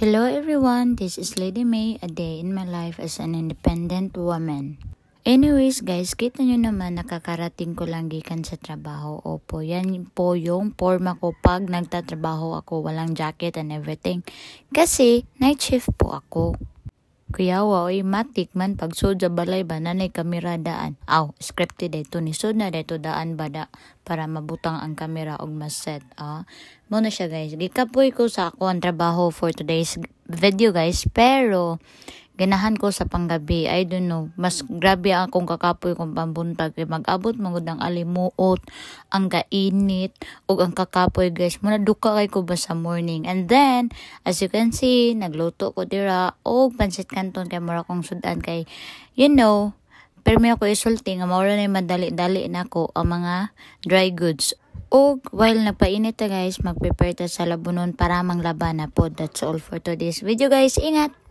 Hello everyone, this is Lady May, a day in my life as an independent woman. Anyways guys, kita nyo naman nakakarating ko lang gikan sa trabaho. Opo, yan po yung forma ko pag nagtatrabaho ako, walang jacket and everything. Kasi night shift po ako priyawa oy matik man pagsud sa balay ba nanay kamera daan. Aw, scripted dito ni sud na dito daan bada para mabutang ang kamera og mas set. Ah, mo na siya guys. Gikapoy ko sa ako ang trabaho for today's video guys, pero ginahan ko sa panggabi. I don't know. Mas grabe ang akong kakapoy kung pambuntag. Mag-abot magod ang alimuot, ang gainit, o ang kakapoy guys. Muna duka kay ko ba sa morning. And then, as you can see, nagluto ko dira o pansit kanton kay mura kong sudan kay, you know, pero may ako isulti nga maura na madali-dali na ako ang mga dry goods. O while nagpainit ta guys, mag-prepare ta sa labunon para manglaban na po. That's all for today's video guys. Ingat!